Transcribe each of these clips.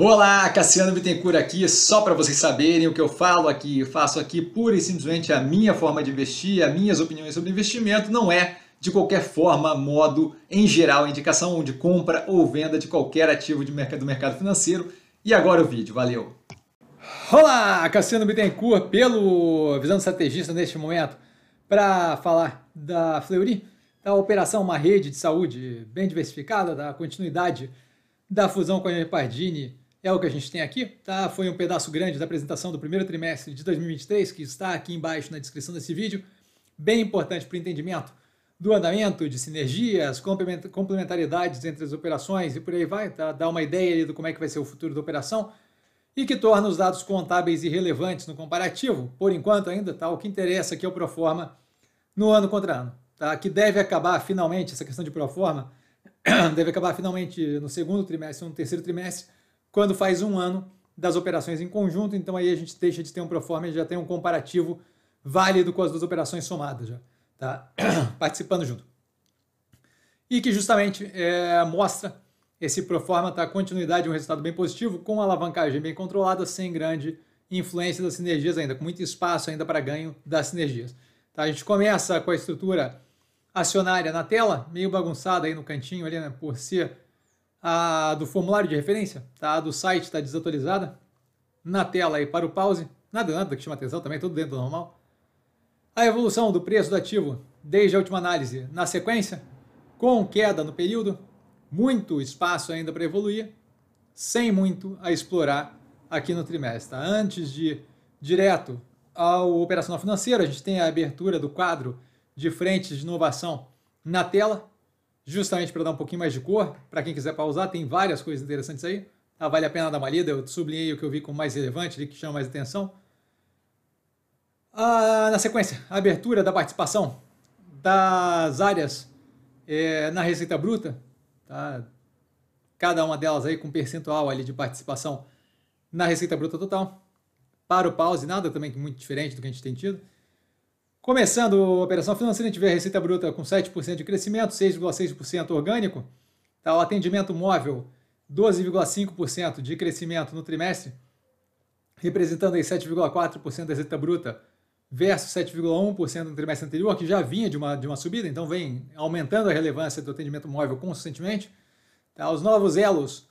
Olá, Cassiano Bittencourt aqui, só para vocês saberem o que eu falo aqui, eu faço aqui pura e simplesmente a minha forma de investir, as minhas opiniões sobre investimento, não é de qualquer forma, modo, em geral, indicação de compra ou venda de qualquer ativo de mercado, do mercado financeiro. E agora o vídeo, valeu! Olá, Cassiano Bittencourt pelo Visão Estrategista neste momento para falar da Fleury, da operação Uma Rede de Saúde bem diversificada, da continuidade da fusão com a Pardini, é o que a gente tem aqui, tá? Foi um pedaço grande da apresentação do primeiro trimestre de 2023, que está aqui embaixo na descrição desse vídeo, bem importante para o entendimento do andamento, de sinergias, complementariedades entre as operações e por aí vai, tá? Dá uma ideia do como é que vai ser o futuro da operação e que torna os dados contábeis irrelevantes no comparativo, por enquanto ainda, tá? O que interessa aqui é o proforma no ano contra ano, tá? Que deve acabar finalmente, essa questão de proforma deve acabar finalmente no segundo trimestre, no terceiro trimestre, quando faz um ano das operações em conjunto. Então aí a gente deixa de ter um proforma e já tem um comparativo válido com as duas operações somadas, já, tá? participando junto. E que justamente é, mostra esse proforma, tá? continuidade de um resultado bem positivo, com alavancagem bem controlada, sem grande influência das sinergias ainda, com muito espaço ainda para ganho das sinergias. Tá? A gente começa com a estrutura acionária na tela, meio bagunçada aí no cantinho, ali, né? por ser a do formulário de referência, tá? A do site está desatualizada. Na tela aí para o pause. Nada, nada que chama atenção também, tudo dentro do normal. A evolução do preço do ativo desde a última análise na sequência, com queda no período, muito espaço ainda para evoluir, sem muito a explorar aqui no trimestre. Tá? Antes de ir direto ao operacional financeiro, a gente tem a abertura do quadro de frentes de inovação na tela, justamente para dar um pouquinho mais de cor, para quem quiser pausar, tem várias coisas interessantes aí. Ah, vale a pena dar uma lida, eu sublinhei o que eu vi como mais relevante, que chama mais atenção. Ah, na sequência, a abertura da participação das áreas é, na Receita Bruta, tá? cada uma delas aí com percentual ali de participação na Receita Bruta total. Para o pause, nada também muito diferente do que a gente tem tido. Começando a operação financeira, a gente vê a receita bruta com 7% de crescimento, 6,6% orgânico. Tá, o atendimento móvel, 12,5% de crescimento no trimestre, representando aí 7,4% da receita bruta versus 7,1% no trimestre anterior, que já vinha de uma, de uma subida, então vem aumentando a relevância do atendimento móvel constantemente Tá, os novos elos,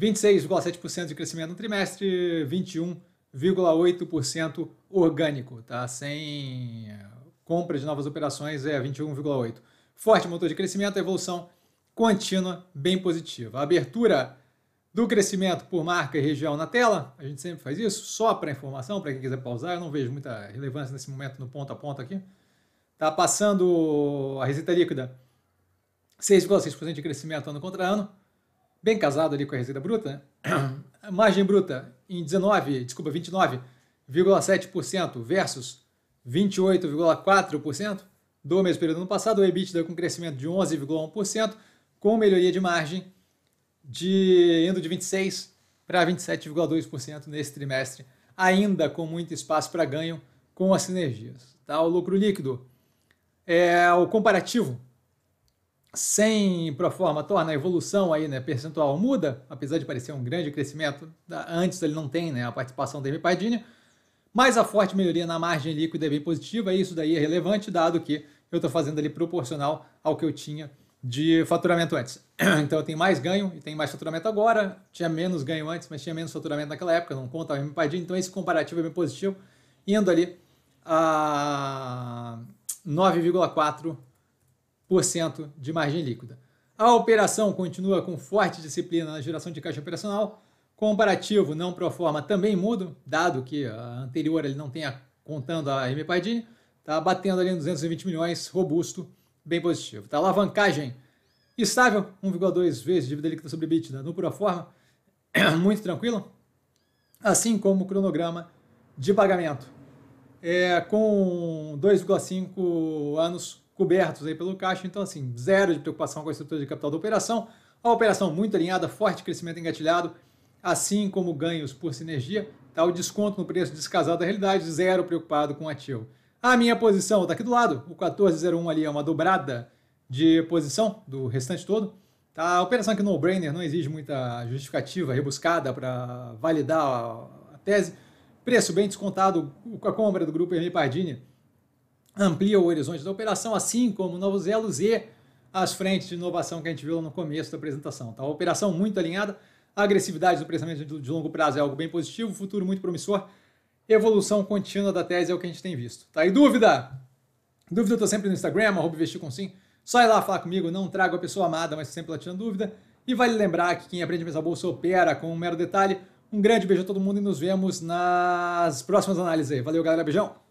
26,7% de crescimento no trimestre, 21% 21,8% orgânico, tá? Sem eh, compra de novas operações é 21,8%. Forte motor de crescimento, evolução contínua, bem positiva. A abertura do crescimento por marca e região na tela, a gente sempre faz isso, só para informação, para quem quiser pausar, eu não vejo muita relevância nesse momento no ponto a ponto aqui. Tá passando a receita líquida, 6,6% de crescimento ano contra ano bem casado ali com a receita bruta, né? margem bruta em 19, desculpa, 29,7% versus 28,4% do mesmo período do ano passado, o EBITDA com crescimento de 11,1%, com melhoria de margem de indo de 26 para 27,2% nesse trimestre, ainda com muito espaço para ganho com as sinergias. Tá? O lucro líquido é o comparativo sem proforma torna a evolução aí, né, percentual muda, apesar de parecer um grande crescimento, antes ele não tem né, a participação da MPardinha, mas a forte melhoria na margem líquida é bem positiva e isso daí é relevante, dado que eu estou fazendo ali proporcional ao que eu tinha de faturamento antes. Então eu tenho mais ganho e tenho mais faturamento agora, tinha menos ganho antes, mas tinha menos faturamento naquela época, não conta a MPardinha, então esse comparativo é bem positivo, indo ali a 9,4 1% de margem líquida. A operação continua com forte disciplina na geração de caixa operacional. Comparativo não pro forma também mudo, dado que a anterior ele não tenha contando a MPAD, tá batendo ali em 220 milhões, robusto, bem positivo. Tá alavancagem estável, 1,2 vezes dívida líquida sobre EBITDA no pro forma, muito tranquilo. Assim como o cronograma de pagamento, é, com 2,5 anos cobertos aí pelo caixa. Então, assim, zero de preocupação com a estrutura de capital da operação. A operação muito alinhada, forte crescimento engatilhado, assim como ganhos por sinergia. Tá? O desconto no preço descasado da realidade, zero preocupado com o ativo. A minha posição está aqui do lado, o 1401 ali é uma dobrada de posição do restante todo. Tá? A operação aqui no-brainer não exige muita justificativa rebuscada para validar a, a tese. Preço bem descontado, com a compra do grupo Hermi Pardini amplia o horizonte da operação, assim como novos elos e as frentes de inovação que a gente viu no começo da apresentação. Tá? Uma operação muito alinhada, a agressividade do pensamento de longo prazo é algo bem positivo, futuro muito promissor, evolução contínua da tese é o que a gente tem visto. Tá? E dúvida? Dúvida eu tô sempre no Instagram, investir com sim. Só ir lá falar comigo, não trago a pessoa amada, mas sempre lá tirando dúvida. E vale lembrar que quem aprende a mesa bolsa opera com um mero detalhe. Um grande beijo a todo mundo e nos vemos nas próximas análises aí. Valeu, galera. Beijão!